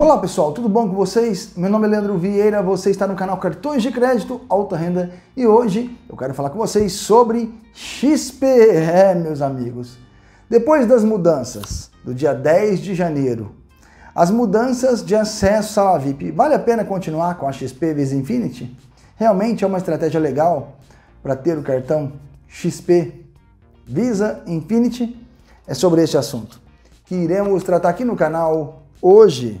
Olá pessoal, tudo bom com vocês? Meu nome é Leandro Vieira, você está no canal Cartões de Crédito Alta Renda e hoje eu quero falar com vocês sobre XP, é, meus amigos. Depois das mudanças do dia 10 de janeiro, as mudanças de acesso à sala VIP, vale a pena continuar com a XP Visa Infinity? Realmente é uma estratégia legal para ter o cartão XP Visa Infinity? É sobre este assunto que iremos tratar aqui no canal hoje.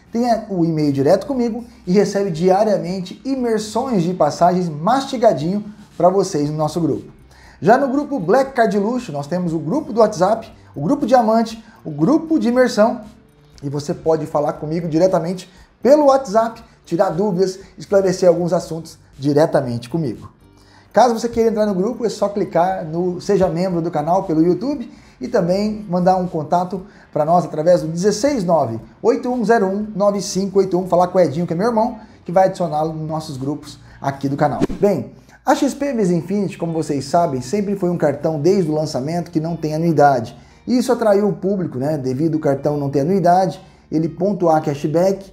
tenha o e-mail direto comigo e recebe diariamente imersões de passagens mastigadinho para vocês no nosso grupo. Já no grupo Black Card Luxo, nós temos o grupo do WhatsApp, o grupo Diamante, o grupo de imersão e você pode falar comigo diretamente pelo WhatsApp, tirar dúvidas, esclarecer alguns assuntos diretamente comigo. Caso você queira entrar no grupo, é só clicar no Seja Membro do canal pelo YouTube e também mandar um contato para nós através do 169 8101 9581, falar com o Edinho, que é meu irmão, que vai adicioná-lo nos nossos grupos aqui do canal. Bem, a XP Visa Infinity, como vocês sabem, sempre foi um cartão desde o lançamento que não tem anuidade. E isso atraiu o público, né? Devido o cartão não ter anuidade, ele pontuar cashback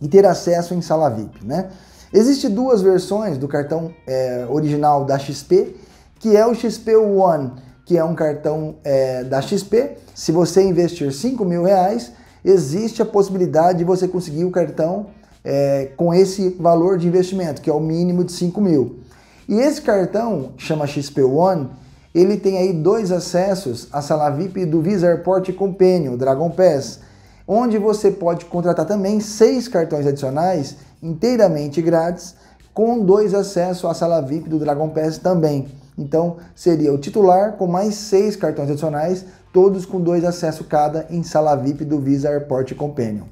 e ter acesso em sala VIP, né? Existem duas versões do cartão é, original da XP, que é o XP One que é um cartão é, da XP. Se você investir 5 mil reais, existe a possibilidade de você conseguir o cartão é, com esse valor de investimento, que é o mínimo de 5 mil. E esse cartão, chama XP One, ele tem aí dois acessos à sala VIP do Visa Airport Companion, Dragon Pass, onde você pode contratar também seis cartões adicionais inteiramente grátis, com dois acessos à sala VIP do Dragon Pass também. Então seria o titular com mais seis cartões adicionais, todos com dois acessos cada em sala VIP do Visa Airport Companion.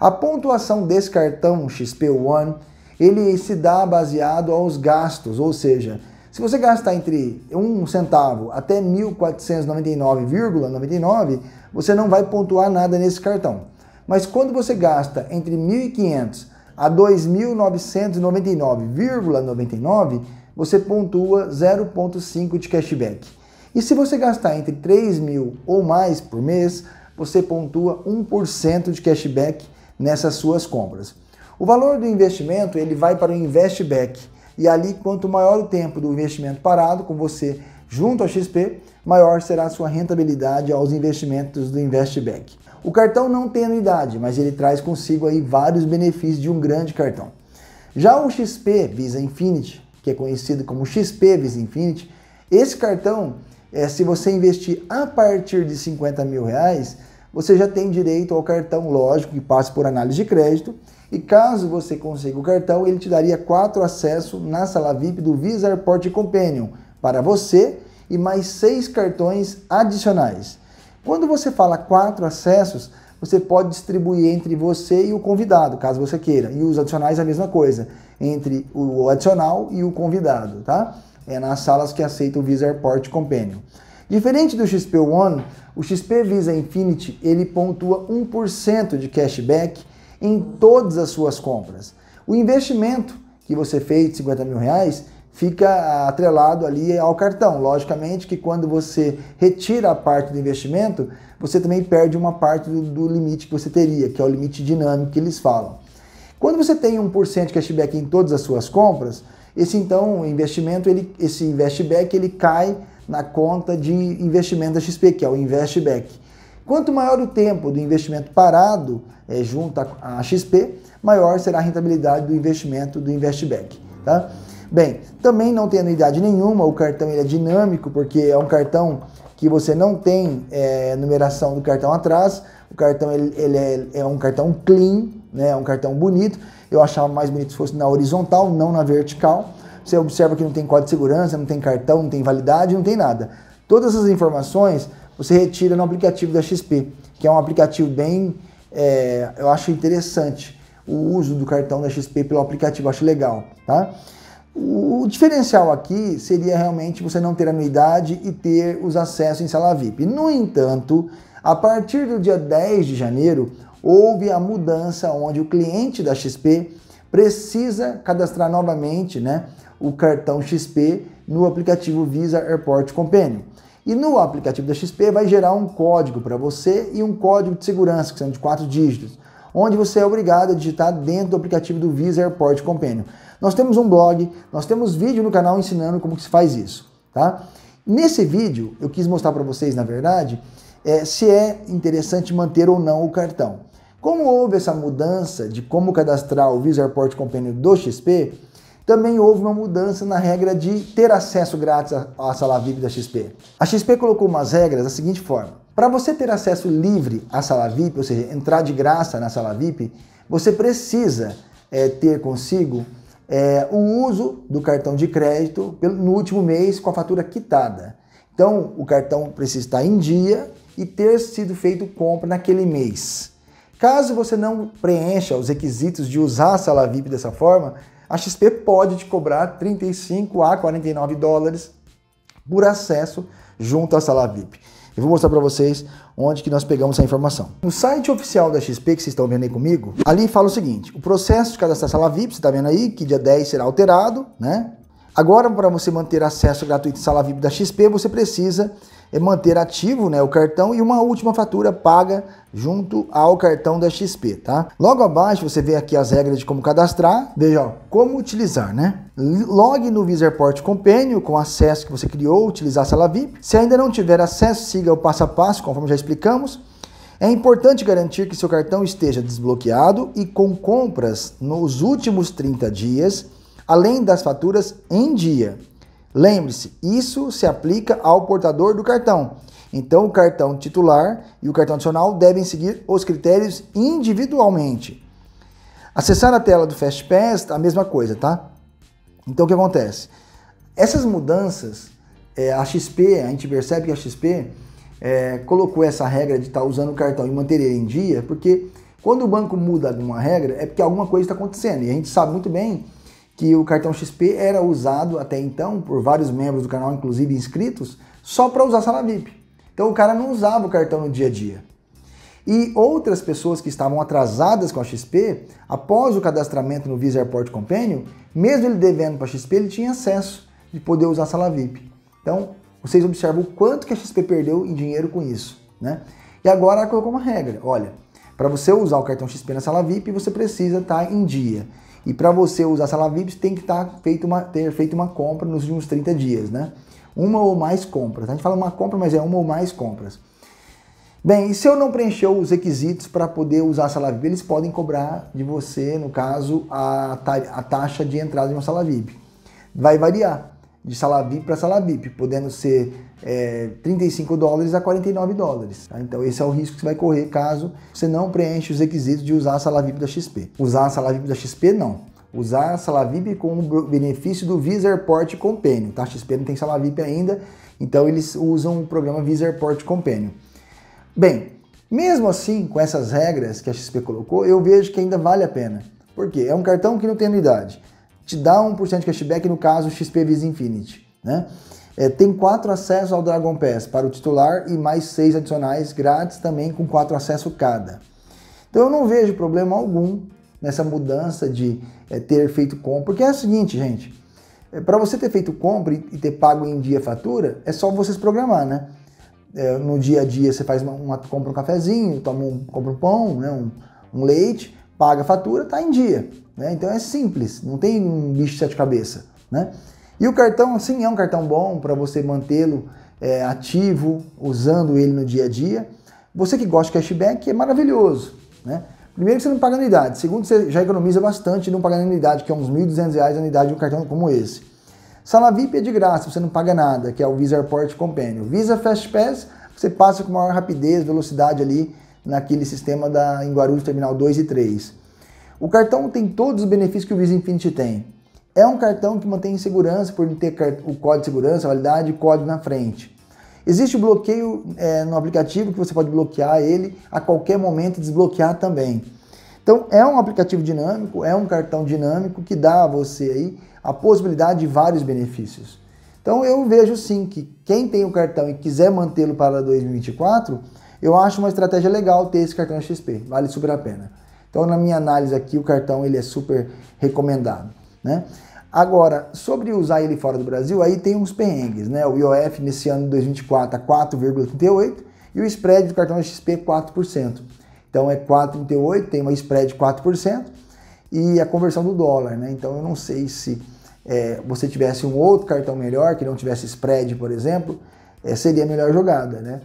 A pontuação desse cartão XP One ele se dá baseado aos gastos, ou seja, se você gastar entre um centavo até 1499,99, você não vai pontuar nada nesse cartão. Mas quando você gasta entre 1500 a 2.999,99, você pontua 0,5 de cashback. E se você gastar entre 3 mil ou mais por mês, você pontua 1% de cashback nessas suas compras. O valor do investimento ele vai para o investback e ali quanto maior o tempo do investimento parado com você junto ao XP, maior será a sua rentabilidade aos investimentos do investback. O cartão não tem anuidade, mas ele traz consigo aí vários benefícios de um grande cartão. Já o XP Visa Infinity, que é conhecido como XP Visa Infinity, esse cartão, é, se você investir a partir de 50 mil reais, você já tem direito ao cartão, lógico, que passa por análise de crédito. E caso você consiga o cartão, ele te daria quatro acessos na sala VIP do Visa Airport Companion para você e mais seis cartões adicionais. Quando você fala quatro acessos, você pode distribuir entre você e o convidado, caso você queira. E os adicionais a mesma coisa, entre o adicional e o convidado, tá? É nas salas que aceitam o Visa Airport Companion. Diferente do XP One, o XP Visa Infinity, ele pontua 1% de cashback em todas as suas compras. O investimento que você fez de 50 mil reais, fica atrelado ali ao cartão. Logicamente que quando você retira a parte do investimento, você também perde uma parte do, do limite que você teria, que é o limite dinâmico que eles falam. Quando você tem 1% de cashback em todas as suas compras, esse então investimento, ele, esse investback, ele cai na conta de investimento da XP, que é o investback. Quanto maior o tempo do investimento parado é, junto à XP, maior será a rentabilidade do investimento do investback. Tá? Bem, também não tem anuidade nenhuma, o cartão ele é dinâmico, porque é um cartão que você não tem é, numeração do cartão atrás, o cartão ele, ele é, é, um cartão clean, né? é um cartão bonito, eu achava mais bonito se fosse na horizontal, não na vertical. Você observa que não tem código de segurança, não tem cartão, não tem validade, não tem nada. Todas essas informações você retira no aplicativo da XP, que é um aplicativo bem, é, eu acho interessante o uso do cartão da XP pelo aplicativo, acho legal, tá? O diferencial aqui seria realmente você não ter anuidade e ter os acessos em sala VIP. No entanto, a partir do dia 10 de janeiro, houve a mudança onde o cliente da XP precisa cadastrar novamente né, o cartão XP no aplicativo Visa Airport Companion. E no aplicativo da XP vai gerar um código para você e um código de segurança, que são de quatro dígitos, onde você é obrigado a digitar dentro do aplicativo do Visa Airport Companion. Nós temos um blog, nós temos vídeo no canal ensinando como que se faz isso, tá? Nesse vídeo, eu quis mostrar para vocês, na verdade, é, se é interessante manter ou não o cartão. Como houve essa mudança de como cadastrar o Visa Airport Company do XP, também houve uma mudança na regra de ter acesso grátis à sala VIP da XP. A XP colocou umas regras da seguinte forma: para você ter acesso livre à sala VIP, ou seja, entrar de graça na sala VIP, você precisa é, ter consigo é, o uso do cartão de crédito no último mês com a fatura quitada. Então, o cartão precisa estar em dia e ter sido feito compra naquele mês. Caso você não preencha os requisitos de usar a sala VIP dessa forma, a XP pode te cobrar 35 a 49 dólares por acesso junto à sala VIP. Eu vou mostrar para vocês onde que nós pegamos essa informação. No site oficial da XP, que vocês estão vendo aí comigo, ali fala o seguinte, o processo de cadastrar sala VIP, você está vendo aí, que dia 10 será alterado, né? Agora, para você manter acesso gratuito à sala VIP da XP, você precisa eh, manter ativo né, o cartão e uma última fatura paga junto ao cartão da XP, tá? Logo abaixo você vê aqui as regras de como cadastrar, veja ó, como utilizar, né? Logue no Visa Airport Companion com acesso que você criou, utilizar a sala VIP. Se ainda não tiver acesso, siga o passo a passo, conforme já explicamos. É importante garantir que seu cartão esteja desbloqueado e com compras nos últimos 30 dias além das faturas em dia. Lembre-se, isso se aplica ao portador do cartão. Então, o cartão titular e o cartão adicional devem seguir os critérios individualmente. Acessar a tela do FastPass, a mesma coisa, tá? Então, o que acontece? Essas mudanças, é, a XP, a gente percebe que a XP é, colocou essa regra de estar tá usando o cartão e manter ele em dia, porque quando o banco muda alguma regra, é porque alguma coisa está acontecendo. E a gente sabe muito bem que o cartão XP era usado até então por vários membros do canal, inclusive inscritos, só para usar sala VIP. Então o cara não usava o cartão no dia a dia. E outras pessoas que estavam atrasadas com a XP, após o cadastramento no Visa Airport Companion, mesmo ele devendo para a XP, ele tinha acesso de poder usar a sala VIP. Então, vocês observam o quanto que a XP perdeu em dinheiro com isso, né? E agora ela colocou uma regra, olha, para você usar o cartão XP na sala VIP, você precisa estar tá em dia. E para você usar a sala VIP, tem que tá feito uma, ter feito uma compra nos últimos 30 dias, né? Uma ou mais compras. A gente fala uma compra, mas é uma ou mais compras. Bem, e se eu não preencher os requisitos para poder usar a sala VIP, eles podem cobrar de você, no caso, a, ta a taxa de entrada de uma sala VIP. Vai variar de Salabip para Salabip, podendo ser é, 35 dólares a 49 dólares. Tá? Então esse é o risco que você vai correr caso você não preencha os requisitos de usar a Salavip da XP. Usar a Salavip da XP não. Usar a Salavip com o benefício do Visa Airport Companion. Tá? A XP não tem Salavip ainda, então eles usam o programa Visa Airport Companion. Bem, mesmo assim, com essas regras que a XP colocou, eu vejo que ainda vale a pena. Por quê? É um cartão que não tem anuidade te dá 1% de cashback no caso XP Visa Infinity, né? É, tem quatro acessos ao Dragon Pass para o titular e mais seis adicionais grátis também com quatro acessos cada. Então eu não vejo problema algum nessa mudança de é, ter feito compra, porque é o seguinte, gente, é, para você ter feito compra e ter pago em dia a fatura, é só vocês programar, né? É, no dia a dia você faz uma, uma compra um cafezinho, toma um, compra um pão, né, um, um leite, paga a fatura, tá em dia. Né? Então é simples, não tem um bicho de sete cabeças. Né? E o cartão, sim, é um cartão bom para você mantê-lo é, ativo, usando ele no dia a dia. Você que gosta de cashback é maravilhoso. Né? Primeiro que você não paga anuidade, segundo você já economiza bastante não pagando anuidade, que é uns R$ 1.200 a anuidade de um cartão como esse. Sala VIP é de graça, você não paga nada, que é o Visa Airport Companion. Visa Fast Pass, você passa com maior rapidez, velocidade ali naquele sistema da em Guarulhos Terminal 2 e 3. O cartão tem todos os benefícios que o Visa Infinity tem. É um cartão que mantém segurança por ter o código de segurança, validade e código na frente. Existe o bloqueio é, no aplicativo que você pode bloquear ele a qualquer momento e desbloquear também. Então é um aplicativo dinâmico, é um cartão dinâmico que dá a você aí a possibilidade de vários benefícios. Então eu vejo sim que quem tem o cartão e quiser mantê-lo para 2024, eu acho uma estratégia legal ter esse cartão XP, vale super a pena. Então, na minha análise aqui, o cartão ele é super recomendado, né? Agora, sobre usar ele fora do Brasil, aí tem uns perrengues, né? O IOF nesse ano de 2024 a 4,38 e o spread do cartão XP 4%. Então é 4,38, tem uma spread de 4% e a conversão do dólar, né? Então eu não sei se é, você tivesse um outro cartão melhor, que não tivesse spread, por exemplo, é, seria a melhor jogada, né?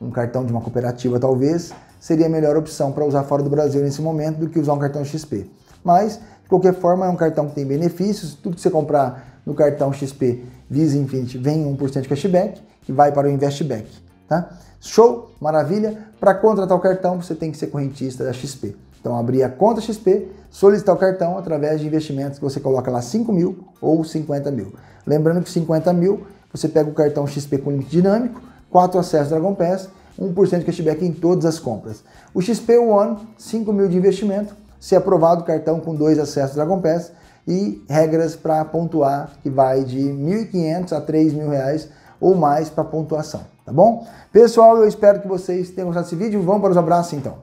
Um cartão de uma cooperativa talvez, seria a melhor opção para usar fora do Brasil nesse momento do que usar um cartão XP. Mas, de qualquer forma, é um cartão que tem benefícios, tudo que você comprar no cartão XP Visa Infinite vem 1% de cashback, que vai para o Investback, tá? Show, maravilha. Para contratar o cartão, você tem que ser correntista da XP. Então, abrir a conta XP, solicitar o cartão através de investimentos que você coloca lá 5 mil ou 50 mil. Lembrando que 50 mil, você pega o cartão XP com limite dinâmico, 4 acessos Dragon Pass 1% de cashback em todas as compras. O XP One, 5 mil de investimento, se aprovado o cartão com dois acessos Dragon Pass e regras para pontuar que vai de 1.500 a 3.000 reais ou mais para pontuação, tá bom? Pessoal, eu espero que vocês tenham gostado desse vídeo. Vamos para os abraços então.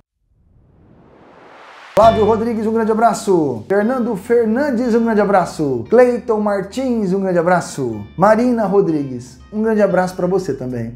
Flávio Rodrigues, um grande abraço. Fernando Fernandes, um grande abraço. Cleiton Martins, um grande abraço. Marina Rodrigues, um grande abraço para você também.